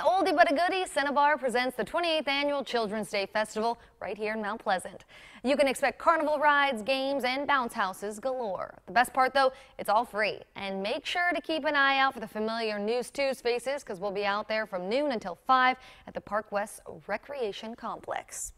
Oldie but a goodie, Cinnabar presents the 28th annual Children's Day Festival right here in Mount Pleasant. You can expect carnival rides, games, and bounce houses galore. The best part though, it's all free. And make sure to keep an eye out for the familiar News 2 spaces because we'll be out there from noon until 5 at the Park West Recreation Complex.